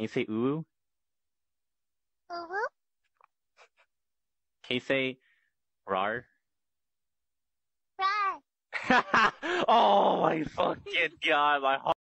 Can you say uwu? Uwu. Uh-huh. Can you say rar? Rar. oh my fucking god! My heart.